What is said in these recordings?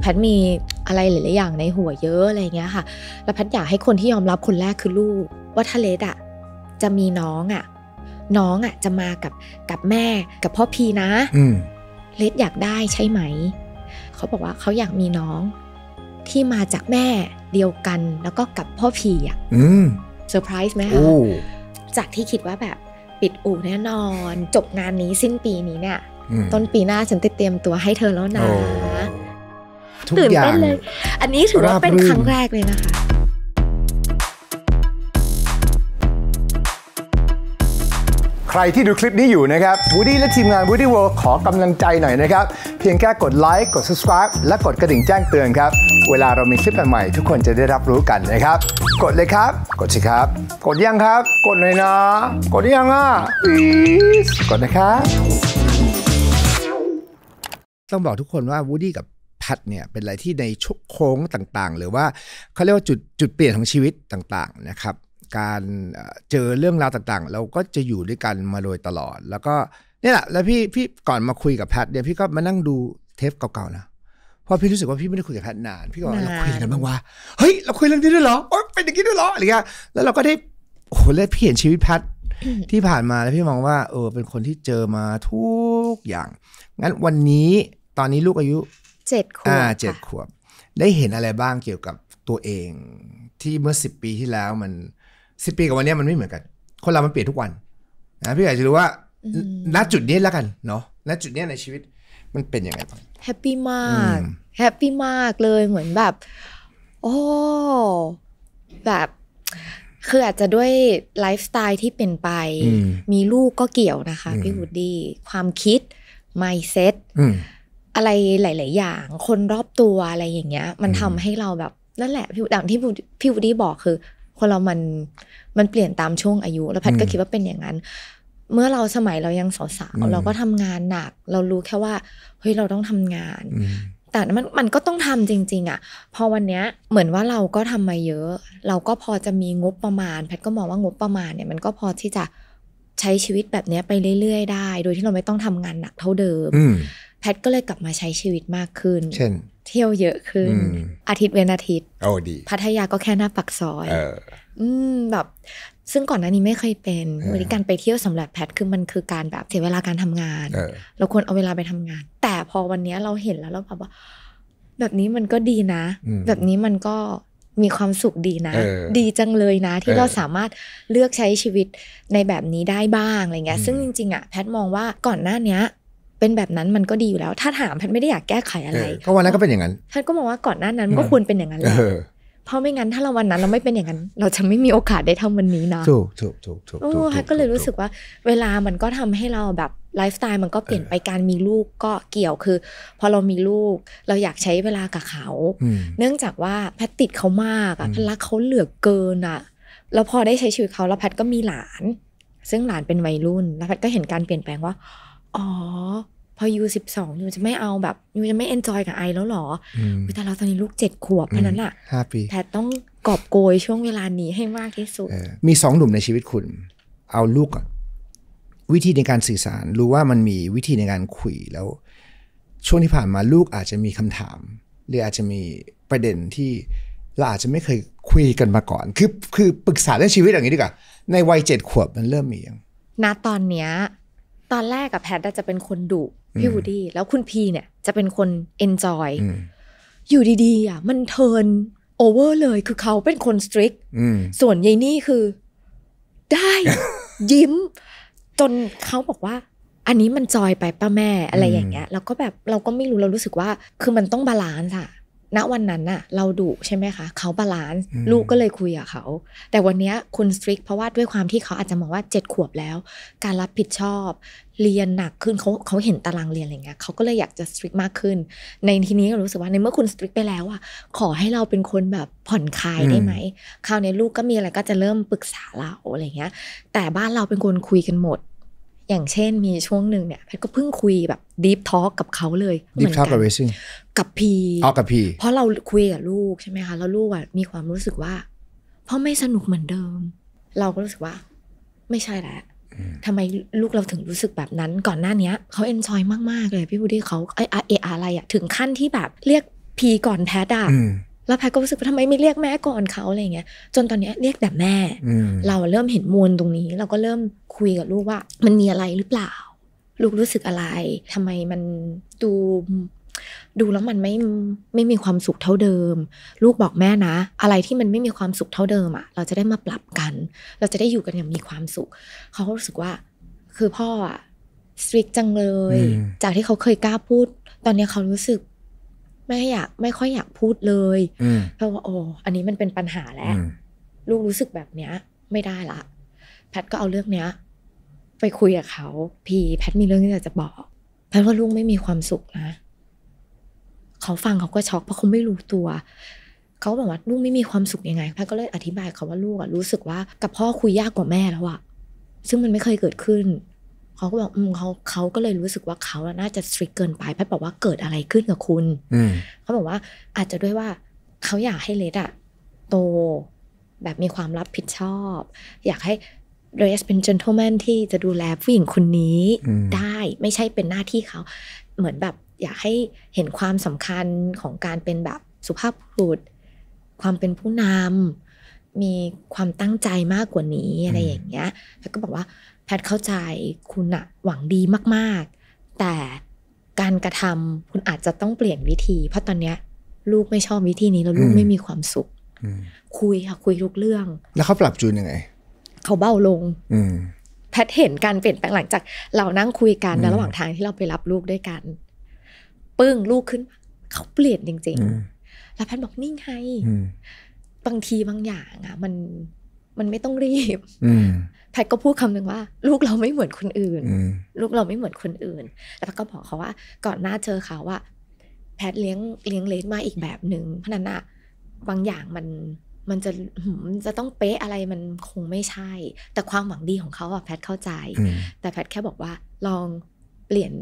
แพทมีอะไรหลาย ๆ อย่างในหัวเยอะอะไรเงี้ยค่ะ แล้วแพทอยากให้คนที่ยอมรับคนแรกคือลูก ว่าทะเลดอะจะมีน้องอะน้องอะจะมากับกับแม่กับพ่อพีนะเลดอยากได้ใช่ไหม เขาบอกว่าเขาอยากมีน้อง ที่มาจากแม่เดียวกันแล้วก็กับพ่อพีอ่ะเซอร์ไพรส์ไหมคะจากที่คิดว่าแบบปิดอู่แน่นอน จบงานนี้สิ้นปีนี้เนี่ยต้นปีหน้าฉันเตรียมตัวให้เธอแล้วนะตื่นเต้นเลย อันนี้ถือว่าเป็นครั้งแรกเลยนะคะ ใครที่ดูคลิปนี้อยู่นะครับ วูดี้และทีมงานวูดี้เวิลด์ขอกำลังใจหน่อยนะครับ เพียงแค่กดไลค์ กด subscribe และกดกระดิ่งแจ้งเตือนครับ เวลาเรามีคลิปใหม่ ทุกคนจะได้รับรู้กันนะครับ กดเลยครับ กดสิครับ กดยังครับ กดเลยนะ กดยังอ่ะป l e สกดนะครับ ต้องบอกทุกคนว่าวูดี้กับัดเนี่ยเป็นอะไรที่ในชุกโค้งต่างๆ หรือว่าเขาเรียกว่าจุดจุดเปลี่ยนของชีวิตต่าง ๆนะครับ การเจอเรื่องราวต่างๆ เราก็จะอยู่ด้วยกันมาโดยตลอดแล้วก็นี่แหละแล้วพี่พี่ก่อนมาคุยกับแพทเนี่ยพี่ก็มานั่งดูเทปเก่าๆนะเพราะพี่รู้สึกว่าพี่ไม่ได้คุยกับแพทนานพี่ก็เราคุยกันบ้างว่าเฮ้ยเราคุยเรื่องนี้ด้วยเหรอโอ๊ยเป็นอย่างนี้ด้วยเหรออะไรเงี้ยแล้วเราก็ได้โอ้โหแล้วพี่เห็นชีวิตแพทที่ผ่านมาแล้วพี่มองว่าเออเป็นคนที่เจอมาทุกอย่างงั้นวันนี้ตอนนี้ลูกอายุเจ็ดขวบอ่าเจ็ดขวบ ได้เห็นอะไรบ้างเกี่ยวกับตัวเองที่เมื่อสิบปีที่แล้วมันสิบปีกับวันนี้มันไม่เหมือนกัน คนเรา มันเปลี่ยนทุกวันนะพี่อยากจะรู้ว่าณจุดนี้แล้วกันเนาะณจุดนี้ในชีวิต มันเป็นยังไงบ้างแฮปปี้มากแฮปปี้มากเลยเหมือนแบบโอ้แบบ คืออาจจะด้วยไลฟ์สไตล์ที่เป็นไป มีลูกก็เกี่ยวนะคะพี่วูดดี้ความคิดไมเซ็ตอะไรหลาย ๆ อย่าง คนรอบตัวอะไรอย่างเงี้ย มันทำให้เราแบบนั่นแหละพี่ดังที่พี่วูดี้บอกคือ คนเรามันมันเปลี่ยนตามช่วงอายุ แล้วแพทก็คิดว่าเป็นอย่างนั้น เมื่อเราสมัยเรายังสาวๆเราก็ทำงานหนักเรารู้แค่ว่าเฮ้ยเราต้องทำงาน แต่มันมันก็ต้องทำจริง ๆอ่ะพอวันเนี้ยเหมือนว่าเราก็ทำมาเยอะ เราก็พอจะมีงบประมาณแพทก็มองว่างบประมาณเนี่ยมันก็พอที่จะใช้ชีวิตแบบนี้ไปเรื่อย ๆ ได้ โดยที่เราไม่ต้องทำงานหนักเท่าเดิมแพทก็เลยกลับมาใช้ชีวิตมากขึ้น เช่น เที่ยวเยอะขึ้น อาทิตย์เว้นอาทิตย์โอ้ดีพัทยาก็แค่หน้าปักซอยอืมแบบ ซึ่งก่อนหน้านี้ไม่เคยเป็นวันนี้การไปเที่ยวสำหรับแพทคือมันคือการแบบเสียเวลาการทำงาน เราควรเอาเวลาไปทำงาน แต่พอวันนี้เราเห็นแล้วเราแบบว่า แบบนี้มันก็ดีนะ แบบนี้มันก็มีความสุขดีนะ ดีจังเลยนะ ที่เราสามารถเลือกใช้ชีวิตในแบบนี้ได้บ้างอะไรเงี้ย ซึ่งจริงๆอ่ะแพทมองว่าก่อนหน้านี้เป็นแบบนั้นมันก็ดีอยู่แล้ว ถ้าถามแพทไม่ได้อยากแก้ไขอะไรก็วันนั้นก็เป็นอย่างนั้นแพทก็มองว่าก่อนหน้านั้นก็ควรเป็นอย่างนั้นลเพราะไม่งั้นถ้าเราวันนั้นเราไม่เป็นอย่างนั้น เราจะไม่มีโอกาสได้ทำวันนี้นะถูกถูกถูกถูกโอ้แพทก็เลยรู้สึกว่าเวลามันก็ทำให้เราแบบไลฟ์สไตล์มันก็เปลี่ยนไป การมีลูกก็เกี่ยว คือ พอเรามีลูก เราอยากใช้เวลากับเขา เนื่องจากว่าแพทติดเขามากอ่ะแพทรักเขาเหลือเกินอ่ะแล้วพอได้ใช้ชีวิตเขาแล้วแพทก็มีหลาน ซึ่งหลานเป็นวัยรุ่นแล้วแพทก็เห็นการเปลี่ยนแปลงว่าอ๋อ พอยูสิบสองยูจะไม่เอาแบบยูจะไม่เอนจอยกับไอแล้วหรอแต่เราตอนนี้ลูกเจ็ดขวบเพราะนั้นอะห้าปีแต่ต้องกอบโกยช่วงเวลานี้ ให้มากที่สุด มีสองหนุ่มในชีวิตคุณ เอาลูกวิธีในการสื่อสาร รู้ว่ามันมีวิธีในการคุยแล้วช่วงที่ผ่านมาลูกอาจจะมีคำถาม หรืออาจจะมีประเด็นที่เราอาจจะไม่เคยคุยกันมาก่อน คือคือปรึกษาเรื่องชีวิตอย่างนี้ดีกว่าในวัยเจ็ดขวบมันเริ่มมีอย่างณตอนเนี้ยตอนแรกกับแพทจะเป็นคนดุพี่วูดี้แล้วคุณพีเนี่ย จะเป็นคนเอนจอยอยู่ดี ๆอ่ะมันเทินโอเวอร์เลย คือเขาเป็นคนสตริกส่วนยายนี่คือ ได้ ยิ้ม จนเขาบอกว่า อันนี้มันจอยไปป้าแม่อะไรอย่างเงี้ยแล้วก็แบบเราก็ไม่รู้เรารู้สึกว่าคือมันต้องบาลานซ์อะณวันนั้นน่ะเราดุใช่ไหมคะเขาบาลานซ์ลูกก็เลยคุยกับเขา แต่วันนี้คุณสตริกเพราะว่าด้วยความที่เขาอาจจะมองว่าเจ็ดขวบแล้ว การรับผิดชอบ เรียนหนักขึ้นเขาเขาเห็นตารางเรียนอะไรเงี้ยเขาก็เลยอยากจะสตริกมากขึ้น ในทีนี้ก็รู้สึกว่าในเมื่อคุณสตริกไปแล้วอ่ะขอให้เราเป็นคนแบบผ่อนคลายได้ไหมคราวนี้ลูกก็มีอะไรก็จะเริ่มปรึกษาเราอะไรเงี้ย แต่บ้านเราเป็นคนคุยกันหมดอย่างเช่นมีช่วงหนึ่งเนี่ยแพทก็เพิ่งคุยแบบดีฟทอล์กกับเขาเลยดีฟทอล์กกับเรซิ่งกับพีอ๋อ กับพีเพราะเราคุยกับลูกใช่ไหมคะแล้วลูกอ่ะมีความรู้สึกว่าพ่อไม่สนุกเหมือนเดิม เราก็รู้สึกว่าไม่ใช่แล้วทำไมลูกเราถึงรู้สึกแบบนั้นก่อนหน้าเนี้ย เขาเอนจอยมาก ๆ เลยพี่บูดี้เขาไอเออะไรอะถึงขั้นที่แบบ เรียกพีก่อนแพทอะแล้วแพทก็รู้สึกว่าทำไมไม่เรียกแม่ก่อนเขาอะไรเงี้ยจนตอนนี้เรียกแต่แม่ เราเริ่มเห็นมวลตรงนี้ เราก็เริ่มคุยกับลูกว่า มันมีอะไรหรือเปล่า ลูกรู้สึกอะไร ทำไมมันดู ดูแล้วมันไม่ไม่มีความสุขเท่าเดิม ลูกบอกแม่นะ อะไรที่มันไม่มีความสุขเท่าเดิมอะ่ะเราจะได้มาปรับกัน เราจะได้อยู่กันอย่างมีความสุขเขารู้สึกว่า คือพ่ออะ่ะสตรีกจังเลย จากที่เขาเคยกล้าพูด ตอนนี้เขารู้สึกไม่อยากไม่ค่อยอยากพูดเลยเพราะว่าโอ้อันนี้มันเป็นปัญหาแล้วลูกรู้สึกแบบเนี้ย ไม่ได้ละแพทก็เอาเรื่องเนี้ย ไปคุยกับเขา พี่ แพทมีเรื่องที่อยากจะบอกแพทว่าลูกไม่มีความสุขนะ เขาฟังเขาก็ช็อกเพราะเขาไม่รู้ตัว เขาบอกว่าลูกไม่มีความสุขยังไงแพทก็เลยอธิบายเขาว่าลูกอะรู้สึกว่ากับพ่อคุยยากกว่าแม่แล้วอะซึ่งมันไม่เคยเกิดขึ้นเขาก็บอกอืมเขาเขาก็เลยรู้สึกว่าเขาน่าจะสตรีกเกินไปแพทบอกว่าเกิดอะไรขึ้นกับคุณ เขาบอกว่าอาจจะด้วยว่าเขาอยากให้เลดอะโต แบบมีความรับผิดชอบ อยากให้เรสเป็น gentleman ที่จะดูแลผู้หญิงคนนี้ได้ไม่ใช่เป็นหน้าที่เขา เหมือนแบบอยากให้เห็นความสำคัญของการเป็นแบบสุภาพบุรุษความเป็นผู้นำมีความตั้งใจมากกว่านี้ อะไรอย่างเงี้ยแพทก็บอกว่าแพทเข้าใจคุณอะหวังดีมากๆ แต่การกระทำคุณอาจจะต้องเปลี่ยนวิธี เพราะตอนเนี้ย ลูกไม่ชอบวิธีนี้แล้วลูกไม่มีความสุขคุยค่ะคุยทุกเรื่อง แล้วเขาปรับจูนยังไงเขาเบ้าลงแพทเห็นการเปลี่ยนแปลงหลังจาก เรานั่งคุยกันระหว่างทางที่เราไปรับลูกด้วยกันปึ้งลูกขึ้นเขาเปลี่ยนจริงๆแล้วแพทบอกนี่ไงบางทีบางอย่างอะมันมันไม่ต้องรีบ แพทก็พูดคำหนึ่งว่า ลูกเราไม่เหมือนคนอื่นลูกเราไม่เหมือนคนอื่นแล้แพทก็บอกเขาว่า ก่อนหน้าเจอเขาว่า แพทเลี้ยงเลี้ยงเลสมาอีกแบบหนึ่งเพราะนั้นอะบางอย่างมันมันจะมจะต้องเป๊ะอะไรมันคงไม่ใช่ แต่ความหวังดีของเขาอะแพทเข้าใจ แต่แพทแค่บอกว่าลองเปลี่ยน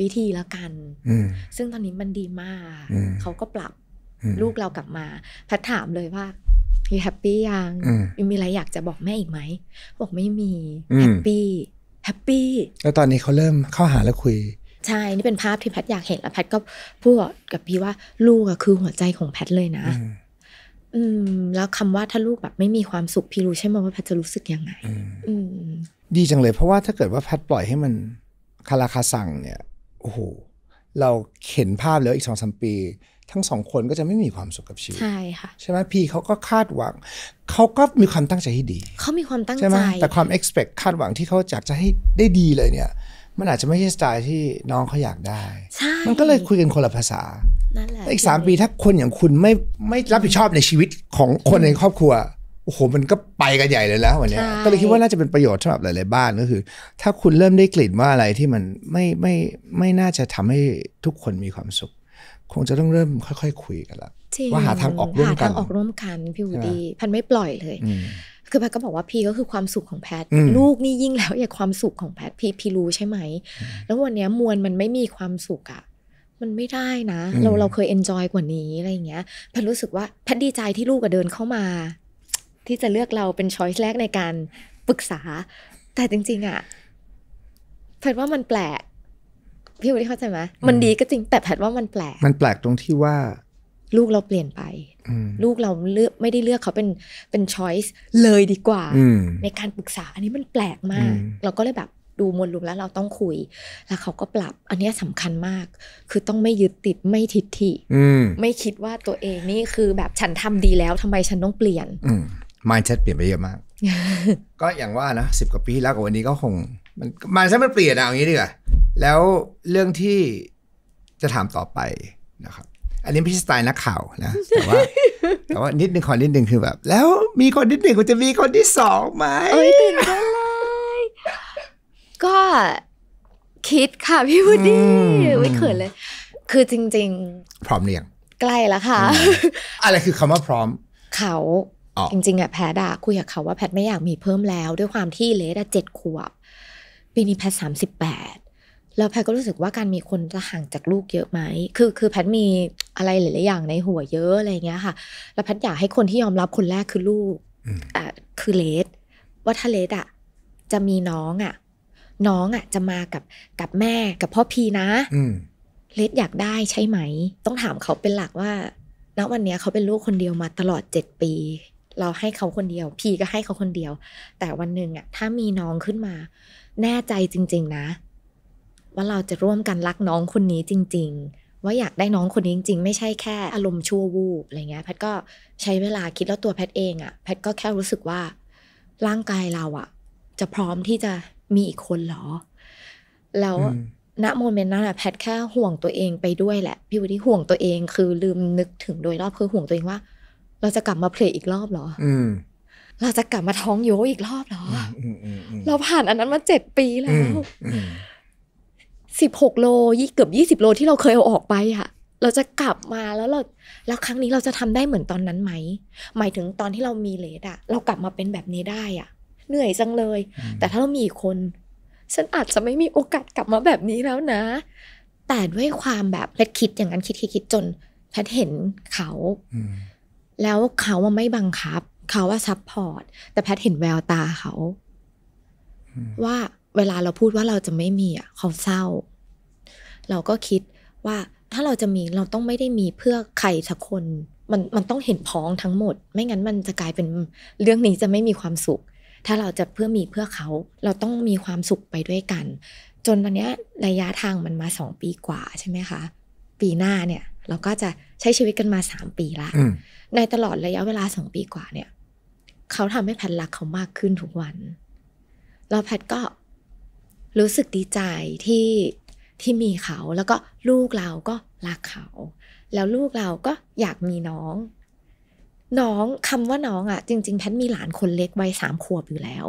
วิธีแล้วกัน ซึ่งตอนนี้มันดีมากเขาก็ปรับลูกเรากลับมา พัดถามเลยว่ายแฮปปี้ยังยังมีอะไรอยากจะบอกแม่อีกไหม บอกไม่มีแฮปปี้แฮปปี้แล้วตอนนี้เขาเริ่มเข้าหาแล้วคุย ใช่นี่เป็นภาพที่แพทอยากเห็น แล้วแพทก็พูดกับพี่ว่าลูกอะคือหัวใจของแพทเลยนะอืม แล้วคำว่าถ้าลูกแบบไม่มีความสุขพี่รู้ใช่ไหมว่าแพทจะรู้สึกยังไง อืม ดีจังเลยเพราะว่าถ้าเกิดว่าแพทปล่อยให้มันคาราคาสั่งเนี่ยโอ้โหเราเห็นภาพแล้วอีกสองสามปีทั้งสองคนก็จะไม่มีความสุขกับชีวิต ใช่ค่ะใช่ไหมพี่เขาก็คาดหวังเขาก็มีความตั้งใจที่ดีเขามีความตั้งใจใช่ไหมแต่ความ expect คาดหวังที่เขาอยากจะให้ได้ดีเลยเนี่ย มันอาจจะไม่ใช่สไตล์ที่น้องเขาอยากได้ มันก็เลยคุยกันคนละภาษานั่นแหละอีกสามปีถ้าคนอย่างคุณไม่ไม่รับผิดชอบในชีวิตของคนในครอบครัวโอ้โหมันก็ไปกันใหญ่เลยแล้ววันนี้ก็เลยคิดว่าน่าจะเป็นประโยชน์สำหรับหลาย ๆ บ้านก็คือ ถ้าคุณเริ่มได้กลิ่นว่าอะไรที่มันไม่ไม่ไม่น่าจะทำให้ทุกคนมีความสุขคงจะต้องเริ่มค่อยๆคคุยกันละว่าหาทางออกร่วมกันหาทางออกร่วมกันพี่วูดีพันไม่ปล่อยเลยคือแพทก็บอกว่าพี่ก็คือความสุขของแพทลูกนี่ยิ่งแล้วอย่าความสุขของแพทพี่พี่รู้ใช่ไหมแล้ววันนี้มวลมันไม่มีความสุขอะมันไม่ได้นะเราเราเคยเอนจอยกว่านี้อะไรเงี้ยพันรู้สึกว่าแพทดีใจที่ลูกก็เดินเข้ามา ที่จะเลือกเราเป็นช้อยส์แรกในการปรึกษา แต่จริงๆอะแพทว่ามันแปลกพี่วุฒิเข้าใจไหมมันดีก็จริงแต่แพทว่ามันแปลก มันแปลกตรงที่ว่า ลูกเราเปลี่ยนไปลูกเราเลือกไม่ได้เลือกเขาเป็นเป็นช้อยส์เลยดีกว่า ในการปรึกษา อันนี้มันแปลกมาก เราก็เลยแบบดูมวลรวมแล้วเราต้องคุย แล้วเขาก็ปรับอันนี้สำคัญมาก คือต้องไม่ยึดติดไม่ทิฏฐิไม่คิดว่าตัวเองนี่คือแบบฉันทำดีแล้วทำไมฉันต้องเปลี่ยนมายเซ็ตเปลี่ยนไปเยอะมากก็อย่างว่านะสิบกว่าปีแล้วกับวันนี้ก็คงมันมายเซ็ตมันเปลี่ยนอะอย่างนี้ดีกว่าแล้วเรื่องที่จะถามต่อไปนะครับอันนี้ไม่ใช่สไตล์นักข่าวนะ แต่ว่าแต่ว่านิดนึงขอนิดนึงคือแบบ แล้วมีคนที่หนึ่งก็จะมีคนที่สองไหมเอ้ยตื่นเต้นเลย ก็คิดค่ะพี่วุฒิไม่เขินเลย คือจริงๆ พร้อมเรียงใกล้แล้วค่ะ อะไรคือคำว่าพร้อม เขาจริงๆอะแพดอคุยกับเขาว่าแพทไม่อยากมีเพิ่มแล้ว ด้วยความที่เลดอะเจ็ดขวบปีนี้แพทสามสิบแปดแล้วแพทก็รู้สึกว่าการมีคนจะห่างจากลูกเยอะไหม คือ คือแพทมีอะไรหลาย ๆ อย่าง ในหัวเยอะอะไรเงี้ยค่ะ แล้วแพทอยากให้คนที่ยอมรับคนแรกคือลูกอ่าคือเลสว่าถ้าเลสอ่ะ จะมีน้องอ่ะ น้องอ่ะ จะมากับ กับแม่ กับพ่อพีนะเลสอยากได้ใช่ไหม ต้องถามเขาเป็นหลักว่า ณ วันนี้เขาเป็นลูกคนเดียวมาตลอดเจ็ดปี เราให้เขาคนเดียว พี่ก็ให้เขาคนเดียว แต่วันหนึ่งอ่ะ ถ้ามีน้องขึ้นมา แน่ใจจริง ๆ นะว่าเราจะร่วมกันรักน้องคนนี้จริงๆ ว่าอยากได้น้องคนนี้จริงๆ ไม่ใช่แค่อารมณ์ชั่ววูบอะไรเงี้ย แพทก็ใช้เวลาคิดแล้วตัวแพทเองอะ่ะแพทก็แค่รู้สึกว่า ร่างกายเราอะ่ะ จะพร้อมที่จะมีอีกคนหรอ แล้วณโมเมนต์นั้นอะแพทแค่ห่วงตัวเองไปด้วยแหละ พี่วุฒิห่วงตัวเองคือลืมนึกถึงโดยรอบคือห่วงตัวเองว่า เราจะกลับมาเพลย์อีกรอบหรอ อืเราจะกลับมาท้องโยอีกรอบหรอ เราผ่านอันนั้นมาเจ็ดปีแล้วหกโลยี่เกือบยี่สิบโลที่เราเคยเอาออกไปค่ะเราจะกลับมาแล้วเราแล้วครั้งนี้เราจะทำได้เหมือนตอนนั้นไหมหมายถึงตอนที่เรามีเลดอะเรากลับมาเป็นแบบนี้ได้อะเหนื่อยจังเลย แต่ถ้าเรามีคน ฉันอาจจะไม่มีโอกาสกลับมาแบบนี้แล้วนะ แต่ด้วยความแบบเลดคิดอย่างนั้นคิดคิดคิดจนแพทเห็นเขาแล้วเขาว่าไม่บังคับเขาว่าซับพอร์ตแต่แพทเห็นแววตาเขาว่าเวลาเราพูดว่าเราจะไม่มีอ่ะ เขาเศร้า เราก็คิดว่าถ้าเราจะมีเราต้องไม่ได้มีเพื่อใครสักคน มันมันต้องเห็นพ้องทั้งหมด ไม่งั้นมันจะกลายเป็นเรื่องนี้จะไม่มีความสุข ถ้าเราจะเพื่อมีเพื่อเขา เราต้องมีความสุขไปด้วยกัน จนวันนี้ระยะทางมันมาสองปีกว่าใช่ไหมคะ ปีหน้าเนี่ย เราก็จะใช้ชีวิตกันมาสามปีละในตลอดระยะเวลาสองปีกว่าเนี่ย เขาทำให้แพทรักเขามากขึ้นทุกวันแล้วแพทก็รู้สึกดีใจที่ที่มีเขาแล้วก็ลูกเราก็รักเขา แล้วลูกเราก็อยากมีน้อง น้องคำว่าน้องอะ่ะ จริง ๆแพทมีหลานคนเล็กวัยสามขวบอยู่แล้ว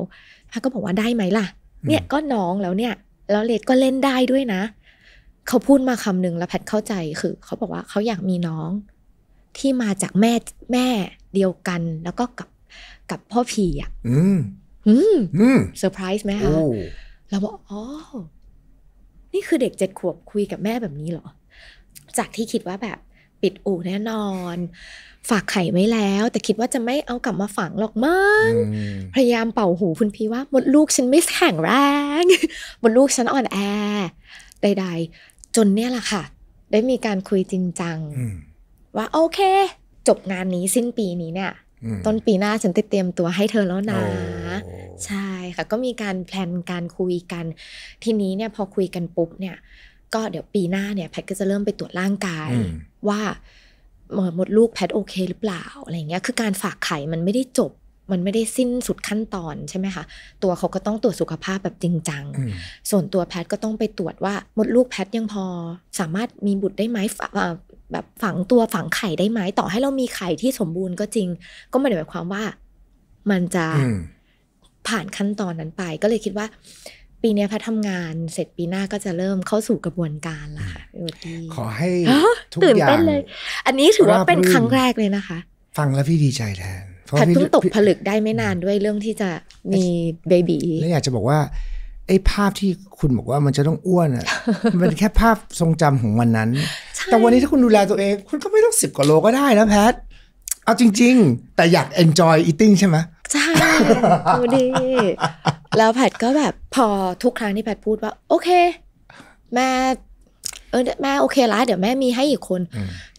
แพทก็บอกว่าได้ไหมล่ะ เนี่ยก็น้องแล้วเนี่ยแล้วเลดก็เล่นได้ด้วยนะ เขาพูดมาคำหนึ่งแล้วแพทเข้าใจคือ เขาบอกว่าเขาอยากมีน้อง ที่มาจากแม่แม่เดียวกัน แล้วก็กับ กับพ่อพีอ่ะ อืม อืมเซอร์ไพรส์ไหมคะราบอก อ๋อ นี่คือเด็กเจ็ดขวบคุยกับแม่แบบนี้เหรอ จากที่คิดว่าแบบปิดอู่แน่นอน ฝากไข่ไว้แล้วแต่คิดว่าจะไม่เอากลับมาฝังหรอกมั้ง พยายามเป่าหูคุณพี่ว่าหมดลูกฉันไม่แข็งแรง หมดลูกฉันอ่อนแอใดๆจนเนี่ยแหละค่ะ ได้มีการคุยจริงจัง ว่าโอเค จบงานนี้สิ้นปีนี้เนี่ย ต้นปีหน้าฉันเตรียมตัวให้เธอแล้วนะใช่ค่ะก็มีการแพลนการคุยกันทีนี้เนี่ยพอคุยกันปุ๊บเนี่ย ก็เดี๋ยวปีหน้าเนี่ยแพทก็จะเริ่มไปตรวจร่างกายว่าหมดลูกแพทโอเคหรือเปล่าอะไรเงี้ยคือการฝากไข่มันไม่ได้จบ มันไม่ได้สิ้นสุดขั้นตอนใช่ไหมคะตัวเขาก็ต้องตรวจสุขภาพแบบจริงจังส่วนตัวแพทก็ต้องไปตรวจว่าหมดลูกแพทยังพอสามารถมีบุตรได้ไหมแบบฝังตัวฝังไข่ได้ไหมต่อให้เรามีไข่ที่สมบูรณ์ก็จริง ก็ไม่ได้หมายความว่า มันจะผ่านขั้นตอนนั้นไปก็เลยคิดว่า ปีนี้พัฒทำงานเสร็จปีหน้าก็จะเริ่มเข้าสู่กระบวนการละค่ะขอให้ ทุกอย่างตื่นเต้นเลย อันนี้ถือว่าเป็นครั้งแรกเลยนะคะ ฟังแล้วพี่ดีใจแทนพัดเพิ่งตกผลึกได้ไม่นานด้วยเรื่องที่จะมีเบบีแล้วอยากจะบอกว่าไอ้ภาพที่คุณบอกว่ามันจะต้องอ้วนอ่ะมันแค่ภาพทรงจำของวันนั้น แต่วันนี้ถ้าคุณดูแลตัวเอง คุณก็ไม่ต้องสิบกว่าโลก็ได้นะแพทเอาจริง ๆ แต่อยาก enjoy eating ใช่ไหมใช่ดูดีแล้วแพทก็แบบพอทุกครั้งที่แพทพูดว่า โอเค แม่ เออแม่โอเคละ เดี๋ยวแม่มีให้อีกคน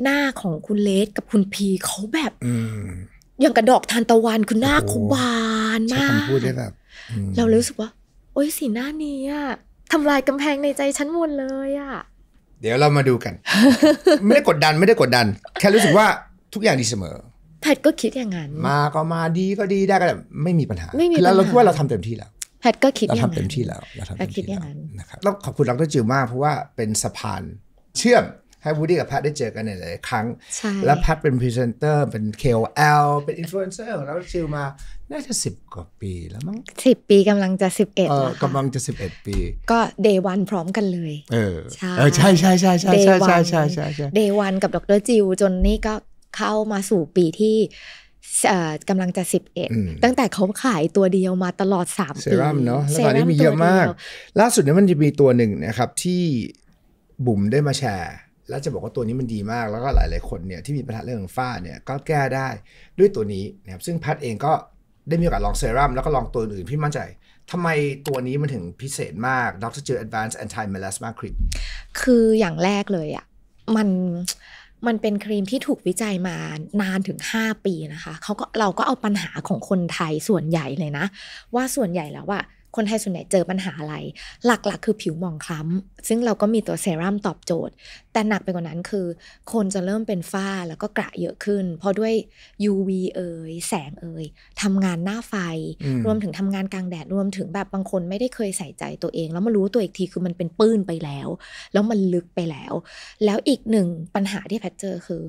หน้าของคุณเลสกับคุณพีเขาแบบอย่างกระดอกทานตะวันคุณหน้าคุบานมากพูดได้แบบ เรารู้สึกว่า โอ้ยสีหน้านี้อะทำลายกำแพงในใจฉันหมดเลยอะเดี๋ยวเรามาดูกัน ไม่ได้กดดันไม่ได้กดดัน แค่รู้สึกว่าทุกอย่างดีเสมอพทก็คิดอย่างนั้น มาก็มาดีก็ดีได้ก็ไม่มีปัญหาไม่มีแล้วเราคิดว่าเราทำเต็มที่แล้ว แพทก็คิดอย่างนั้นเราทำเต็มที่แล้วเราทำเต็มที่แล้วนะครับแล้วขอบคุณดรจิวมากเพราะว่าเป็นสะพานเชื่อมให้วูดี้กับแพทได้เจอกันหลายๆครั้งและแพทเป็นพรีเซนเตอร์เป็น KOL เป็นอินฟลูเอนเซอร์ของเราชิวมาน่าจะสิบกว่าปีแล้วมั้งสิบปีกำลังจะสิบเอ็ดกำลังจะสิบเอ็ดปี ก็เดย์วันพร้อมกันเลย เออใช่ใช่ใช่ใช่ใช่ใช่ใช่ใช่เดย์วันกับดรจิวจนนี่ก็เข้ามาสู่ปีที่กำลังจะ11ตั้งแต่เขาขายตัวเดียวมาตลอด3ปีเซรั่มเนาะแล้วตอนนี้มีเยอะมาก ล่าสุดนี่มันจะมีตัวหนึ่งนะครับที่บุ๋มได้มาแชร์ แล้วจะบอกว่าตัวนี้มันดีมากแล้วก็หลาย ๆคนเนี่ยที่มีปัญหาเรื่องฝ้าเนี่ย ก็แก้ได้ด้วยตัวนี้นะครับซึ่งพัดเองก็ได้มีโอกาสลองเซรั่มแล้วก็ลองตัวอื่นพี่มั่นใจทำไมตัวนี้มันถึงพิเศษมากดรเจอ Advanced Anti Melasma Cream คืออย่างแรกเลยอะ่ะมันมันเป็นครีมที่ถูกวิจัยมานานถึง 5 ปีนะคะเขาก็เราก็เอาปัญหาของคนไทยส่วนใหญ่เลยนะ ว่าส่วนใหญ่แล้วว่าคนไทยส่วนใหญ่เจอปัญหาอะไรหลักๆคือผิวหมองคล้ำ ซึ่งเราก็มีตัวเซรั่มตอบโจทย์ แต่หนักไปกว่านั้นคือคนจะเริ่มเป็นฝ้าแล้วก็กระเยอะขึ้น เพราะด้วย UV เอ่ยแสงเอ่ยทำงานหน้าไฟรวมถึงทำงานกลางแดด รวมถึงแบบบางคนไม่ได้เคยใส่ใจตัวเอง แล้วมารู้ตัวอีกทีคือมันเป็นปื้นไปแล้ว แล้วมันลึกไปแล้ว แล้วอีกหนึ่งปัญหาที่แพทเจอคือ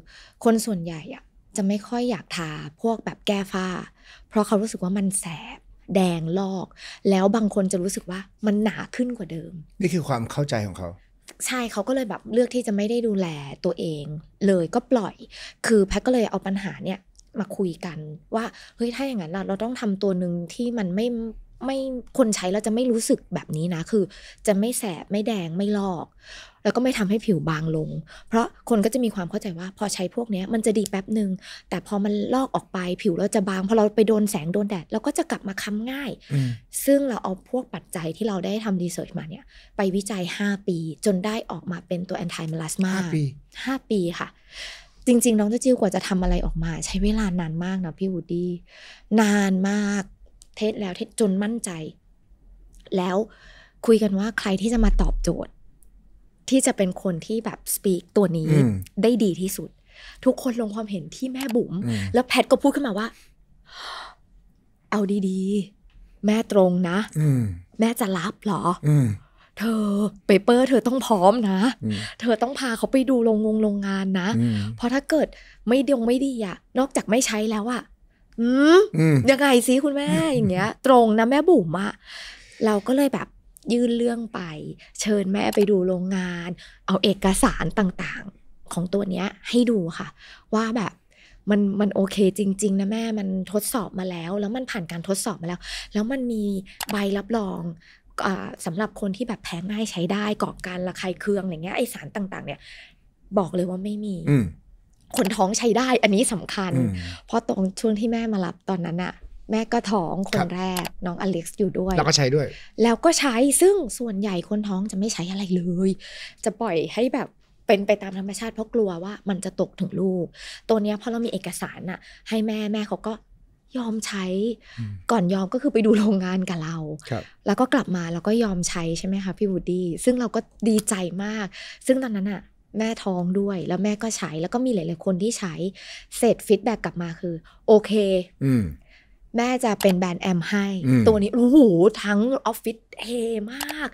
คนส่วนใหญ่อะจะไม่ค่อยอยากทาพวกแบบแก้ฝ้า เพราะเขารู้สึกว่ามันแสบแดงลอก แล้วบางคนจะรู้สึกว่ามันหนาขึ้นกว่าเดิม นี่คือความเข้าใจของเขา ใช่เขาก็เลยแบบเลือกที่จะไม่ได้ดูแลตัวเอง เลยก็ปล่อย คือแพทก็เลยเอาปัญหาเนี่ยมาคุยกันว่าเฮ้ยถ้าอย่างนั้นเราต้องทำตัวหนึ่งที่มันไม่ไม่คนใช้แล้วจะไม่รู้สึกแบบนี้นะ คือจะไม่แสบ ไม่แดงไม่ลอก แล้วก็ไม่ทำให้ผิวบางลง เพราะคนก็จะมีความเข้าใจว่า พอใช้พวกนี้มันจะดีแป๊บหนึ่งแต่พอมันลอกออกไปผิวเราจะบางพอเราไปโดนแสงโดนแดดเราก็จะกลับมาค้ำง่าย ซึ่งเราเอาพวกปัจจัยที่เราได้ทำรีเสิร์ชมาเนี่ยไปวิจัย5ปี จนได้ออกมาเป็นตัวแอนตี้มาลาสมาห้าปีค่ะ จริง ๆน้องเจ้าจิ้วกว่าจะทำอะไรออกมาใช้เวลานานมากนะพี่วูดดี้นานมากเทสแล้วเทสจนมั่นใจ แล้วคุยกันว่าใครที่จะมาตอบโจทย์ ที่จะเป็นคนที่แบบสปีกตัวนี้ได้ดีที่สุด ทุกคนลงความเห็นที่แม่บุ๋มแล้วแพทก็พูดขึ้นมาว่า เอาดีๆ แม่ตรงนะแม่จะรับหรอเธอ เปเปอร์ เธอต้องพร้อมนะ เธอต้องพาเขาไปดูโรงงงโรงงานนะ เพราะถ้าเกิดไม่ดงไม่ดีอะนอกจากไม่ใช้แล้วอะอืมยังไงสิคุณแม่อย่างเงี้ยตรงนะแม่บุ๋มอะเราก็เลยแบบยื่นเรื่องไป เชิญแม่ไปดูโรงงาน เอาเอกสารต่างๆ ของตัวเนี้ย ให้ดูค่ะ ว่าแบบมันมันโอเคจริง ๆนะแม่มันทดสอบมาแล้ว แล้วมันผ่านการทดสอบมาแล้ว แล้วมันมีใบรับรองสำหรับคนที่แบบแพ้ง่ายใช้ได้ก่อการระคายเคืองอย่างเงี้ยไอสารต่าง ๆ เนี่ย บอกเลยว่าไม่มีคนท้องใช้ได้ อันนี้สำคัญ เพราะตรงช่วงที่แม่มารับตอนนั้นอะแม่ก็ท้องคนแรกน้องอเล็กซ์อยู่ด้วย แล้วก็ใช้ด้วย แล้วก็ใช้ซึ่งส่วนใหญ่คนท้องจะไม่ใช้อะไรเลย จะปล่อยให้แบบเป็นไปตามธรรมชาติ เพราะกลัวว่ามันจะตกถึงลูก ตัวเนี้ยพอเรามีเอกสารอะให้แม่แม่เขาก็ยอมใช้ก่อนยอมก็คือไปดูโรงงานกับเรารแล้วก็กลับมาแล้วก็ยอมใช้ใช่ไหมคะพี่บูดดี้ซึ่งเราก็ดีใจมาก ซึ่งตอนนั้นอะแม่ท้องด้วยแล้วแม่ก็ใช้แล้วก็มีหลายๆคนที่ใช้เสร็จฟีดแบ็กกลับมาคือ โอเคแม่จะเป็นแบรนด์แอมให้ ตัวนี้โอ้โหทั้งออฟฟิศเฮมาก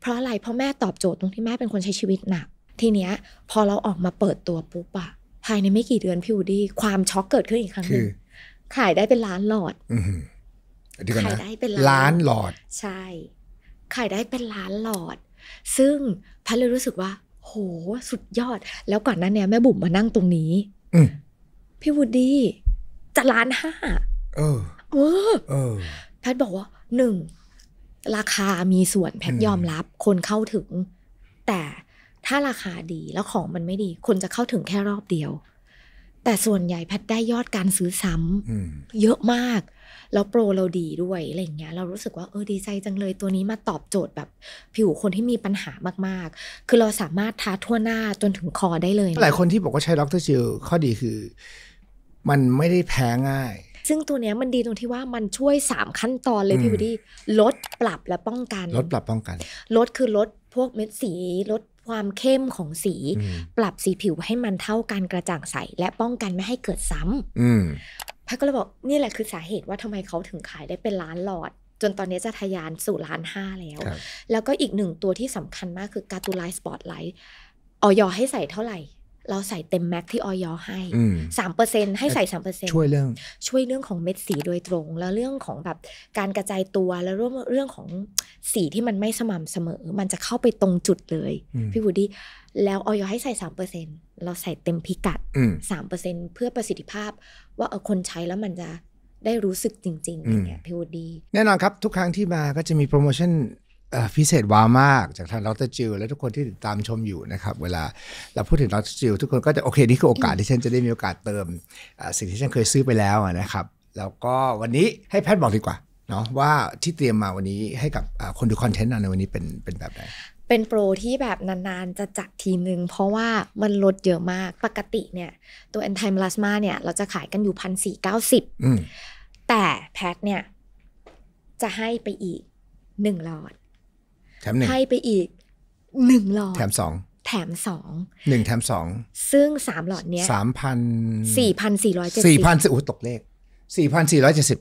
เพราะอะไรเพราะแม่ตอบโจทย์ตรงที่แม่เป็นคนใช้ชีวิตหนักทีเนี้ย พอเราออกมาเปิดตัวปุ๊บอะภายในไม่กี่เดือนพี่อูดี้ความช็อกเกิดขึ้นอีกครั้งหนึ่งขายได้เป็นล้านหลอดขายได้เป็นล้านหลอด ใช่ขายได้เป็นล้านหลอด ซึ่งพัลเลยรู้สึกว่าโหสุดยอดแล้วก่อนนั้นเนี่ยแม่บุ๋มมานั่งตรงนี้พี่วูดดี้จะล้านห้าเออเออแพทบอกว่า หนึ่ง ราคามีส่วนแพทยอมรับ คนเข้าถึง แต่ถ้าราคาดีแล้วของมันไม่ดี คนจะเข้าถึงแค่รอบเดียวแต่ส่วนใหญ่แพทได้ยอดการซื้อซ้ำเยอะมาก แล้วโปรเราดีด้วยอะไรเงี้ยเรารู้สึกว่าเออดีใจจังเลยตัวนี้มาตอบโจทย์แบบผิวคนที่มีปัญหามากๆ คือเราสามารถทาทั่วหน้าจนถึงคอได้เลย หลายคนที่บอกว่าใช้ล็อกเตอร์จิลข้อดีคือมันไม่ได้แพ้ง่าย ซึ่งตัวเนี้ยมันดีตรงที่ว่ามันช่วยสามขั้นตอนเลยพี่บุดี้ลดปรับและป้องกัน ลดปรับป้องกันลดคือลดพวกเม็ดสีลดความเข้มของสีปรับสีผิวให้มันเท่ากันกระจ่างใส และป้องกันไม่ให้เกิดซ้ำพักก็เลยบอก นี่แหละคือสาเหตุว่าทำไมเขาถึงขายได้เป็นล้านหลอด จนตอนนี้จะทะยานสู่ล้านห้าแล้ว แล้วก็อีกหนึ่งตัวที่สำคัญมากคือการ์ตูไลท์สปอตไลท์ออยให้ใส่เท่าไหร่เราใส่เต็มแม็กที่ออยให้สามเปอร์เซ็นให้ใส่สามเปอร์เซ็นช่วยเรื่องช่วยเรื่องของเม็ดสี โดยตรง แล้วเรื่องของแบบการกระจายตัวแล้วเรื่องเรื่องของสีที่มันไม่สม่ำเสมอ มันจะเข้าไปตรงจุดเลย พี่วูดี้แล้วออยให้ใส่สามเปอร์เซ็นเราใส่เต็มพิกัดสามเปอร์เซ็นเพื่อประสิทธิภาพ ว่าเออคนใช้แล้วมันจะได้รู้สึกจริงๆอย่างเงี้ยพี่วูดี้แน่นอนครับทุกครั้งที่มาก็จะมีโปรโมชั่นพิเศษว้าวมากจากทางดรจิลและทุกคนที่ติดตามชมอยู่นะครับเวลาเราพูดถึงดรจิลทุกคนก็จะ โอเคนี่คือโอกาสที่ฉันจะได้มีโอกาสเติมสิ่งที่ฉันเคยซื้อไปแล้วนะครับ แล้วก็วันนี้ให้แพทย์บอกดีกว่าเนาะว่าที่เตรียมมาวันนี้ให้กับคนดูคอนเทนต์ในวันนี้เป็นเป็นแบบไหน เป็นโปรที่แบบนานๆ จะจัดทีนึง เพราะว่ามันลดเยอะมากปกติเนี่ยตัว a n t ทม e ลาสมาเนี่ยเราจะขายกันอยู่พันสี่เก้าสิบแต่แพทเนี่ยจะให้ไปอีกหนึ่งหลอดให้ไปอีกหนึ่งหลอดแถมสองแถมสองหนึ่งแถมสองซึ่งสามหลอดเนี้ยสามพันสี่พันสี่ร้อยเจ็ดสิบสี่พันสอ้ตกเลขสี่พันสี่ร้อยเจ็ดสิบ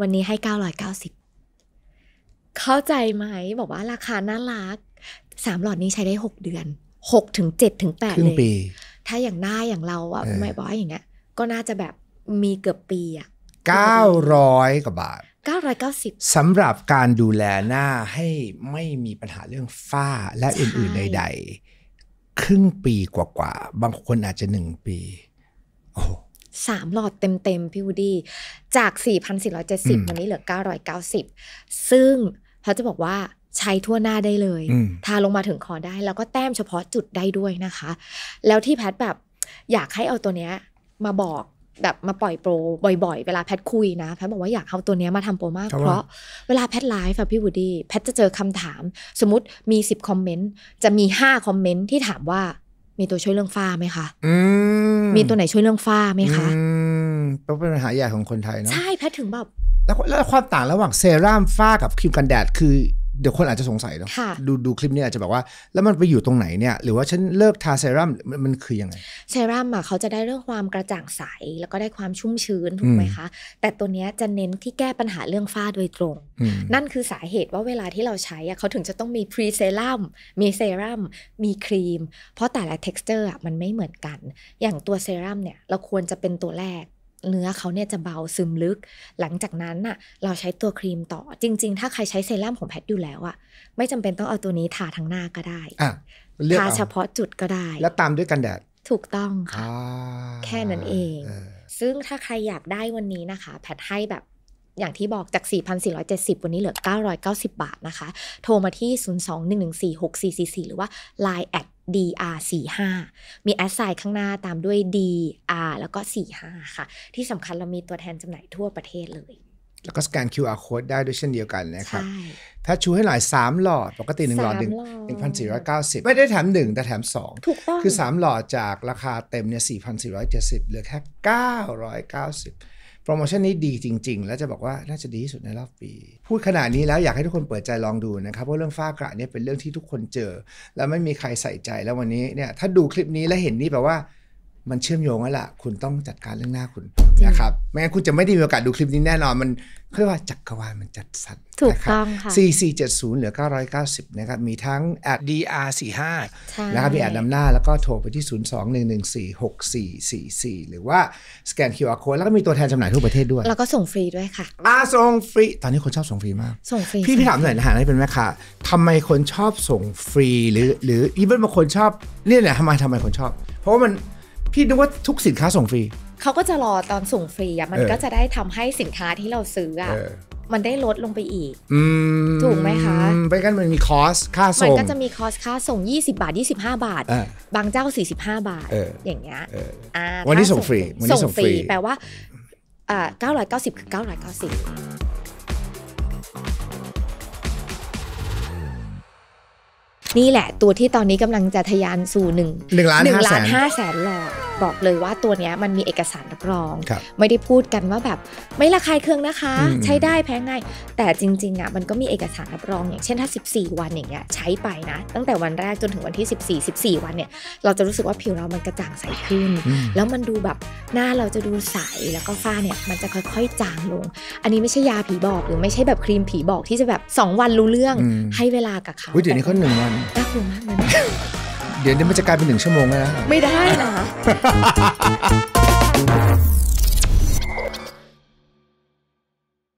วันนี้ให้เก้าร้อยเก้าสิบเข้าใจไหมบอกว่าราคาน่ารักสามหลอดนี้ใช้ได้หกเดือนหกถึงเจ็ดถึงแปดเลยถ้าอย่างหน้าอย่างเราอ่ะไม่บอกอย่างเงี้ยก็น่าจะแบบมีเกือบปีอ่ะเก้าร้อยกว่าบาท990สำหรับการดูแลหน้าให้ไม่มีปัญหาเรื่องฝ้าและอื่น ๆใด ๆ ครึ่งปีกว่าๆ บางคนอาจจะหนึ่งปีโอ้สามหลอดเต็มๆ พี่วูดี้จาก4,470วันนี้เหลือ 990 ซึ่งเขาจะบอกว่าใช้ทั่วหน้าได้เลย ทาลงมาถึงคอได้ แล้วก็แต้มเฉพาะจุดได้ด้วยนะคะ แล้วที่แพทแบบ อยากให้เอาตัวเนี้ยมาบอกแบบมาปล่อยโปรบ่อยๆ เวลาแพทคุยนะแพทบอกว่าอยากเอาตัวนี้มาทำโปรมาก เพราะเวลาแพทไลฟ์บบพี่บูดี้แพทจะเจอคำถาม สมมติมี 10 คอมเมนต์ จะมี 5 คอมเมนต์ที่ถามว่ามีตัวช่วยเรื่องฝ้าไหมคะมีตัวไหนช่วยเรื่องฝ้าไหมคะก็เป็นปัญหาใหญ่ของคนไทยเนาะใช่แพทถึงแบบแล้วความต่างระหว่างเซรั่มฝ้ากับครีมกันแดดคือเดี๋ยวคนอาจจะสงสัยเนาะดูดูคลิปนี้อาจจะแบบว่าแล้วมันไปอยู่ตรงไหนเนี่ยหรือว่าฉันเลิกทาเซรั่มมันคือยังไง เซรั่มอ่ะเขาจะได้เรื่องความกระจ่างใสแล้วก็ได้ความชุ่มชื้น ถูกไหมคะ แต่ตัวเนี้ยจะเน้นที่แก้ปัญหาเรื่องฝ้าโดยตรง นั่นคือสาเหตุว่าเวลาที่เราใช้อ่ะเขาถึงจะต้องมีพรีเซรั่มมีเซรั่มมีครีมเพราะแต่ละ texture อ่ะมันไม่เหมือนกันอย่างตัวเซรั่มเนี่ยเราควรจะเป็นตัวแรกเนื้อเขาเนี่ยจะเบาซึมลึก หลังจากนั้นน่ะเราใช้ตัวครีมต่อ จริงๆ ถ้าใครใช้เซรั่มของแพทอยู่แล้วอะไม่จำเป็นต้องเอาตัวนี้ทาทั้งหน้าก็ได้ทาเฉพาะจุดก็ได้ แล้วตามด้วยกันแดด ถูกต้องค่ะ แค่นั้นเอง ซึ่งถ้าใครอยากได้วันนี้นะคะ แพทให้แบบอย่างที่บอกจาก 4,470 วันนี้เหลือ 990 บาทนะคะ โทรมาที่ 0 2 1 1 4 6 4 4 4หรือว่า Line at DR45 มีแอสไซน์ข้างหน้าตามด้วย DR แล้วก็ 45 ค่ะ ที่สำคัญเรามีตัวแทนจำหน่ายทั่วประเทศเลย แล้วก็สแกน QR code ได้ด้วยเช่นเดียวกันนะครับถ้าชูให้หน่อย3 หลอดปกติ 1 หลอด1 1,490 ไม่ได้แถม 1 แต่แถม2ถูกต้องคือ 3 หลอดจากราคาเต็มเนี่ย4,470เหลือแค่ 990โปรโมชั่นนี้ดีจริงๆ แล้วจะบอกว่าน่าจะดีที่สุดในรอบปี พูดขนาดนี้แล้วอยากให้ทุกคนเปิดใจลองดูนะครับ เพราะเรื่องฝ้ากระเนี่ยเป็นเรื่องที่ทุกคนเจอ แล้วไม่มีใครใส่ใจแล้ววันนี้เนี่ย ถ้าดูคลิปนี้และเห็นนี่แปลว่ามันเชื่อมโยงแล้วล่ะ คุณต้องจัดการเรื่องหน้าคุณ นะครับ ไม่งั้นคุณจะไม่ได้มีโอกาสดูคลิปนี้แน่นอน มันเรียกว่าจักรวาล มันจัดสรรถูกต้องค่ะ4470เหลือ 990 นะครับ มีทั้ง a dr45 นะครับมีแอดนำหน้าแล้วก็โทรไปที่ 021146444 หรือว่าสแกน QR code แล้วก็มีตัวแทนจำหน่ายทั่วประเทศด้วย แล้วก็ส่งฟรีด้วยค่ะอ่าส่งฟรี ตอนนี้คนชอบส่งฟรีมาก ส่งฟรี พี่พี่ถามหน่อยนะฮะนี่เป็นแม่ค่ะทำไมคนชอบส่งฟรีหรือหรืออีเวนบางคนชอบเนียหละทำไมทำไมคนชอบ เพราะว่ามันพี่นึกว่าทุกสินค้าส่งฟรี เขาก็จะรอตอนส่งฟรีอะมันก็จะได้ทำให้สินค้าที่เราซื้ออะมันได้ลดลงไปอีกอถูกไหมคะไปกันมันมีคอส ค่าส่งมันก็จะมีคอสค่าส่ง 20 บาท 25 บาท บางเจ้า 45 บาทออย่างเงี้ยวันนี้ส่งฟรีส่งฟรี แปลว่าสิบคือเเกก้้้าารอยสิบนี่แหละตัวที่ตอนนี้กำลังจะทะยานสู่หนึ่งหนึ่งล้านห้าแสนหลอดบอกเลยว่าตัวนี้มันมีเอกสารรับรอง ไม่ได้พูดกันว่าแบบไม่ระคายเคืองนะคะ ใช้ได้แพ้ง่ายแต่จริงๆอ่ะมันก็มีเอกสารรับรองอย่างเช่นถ้า14 วันอย่างเงี้ยใช้ไปนะ ตั้งแต่วันแรกจนถึงวันที่ 14 14 วันเนี่ยเราจะรู้สึกว่าผิวเรามันกระจ่างใสขึ้น แล้วมันดูแบบหน้าเราจะดูใสแล้วก็ฝ้าเนี่ยมันจะค่อยๆ จางลง อันนี้ไม่ใช่ยาผีบอกหรือไม่ใช่แบบครีมผีบอกที่จะแบบ 2 วันรู้เรื่องให้เวลากับเขาเดี๋ยวนี้เขาหนึ่งวันน่ากลัวมากเลยนะเดี๋ยวนี้มันจะกลายเป็นหนึ่งชั่วโมงแล้วนะไม่ได้นะ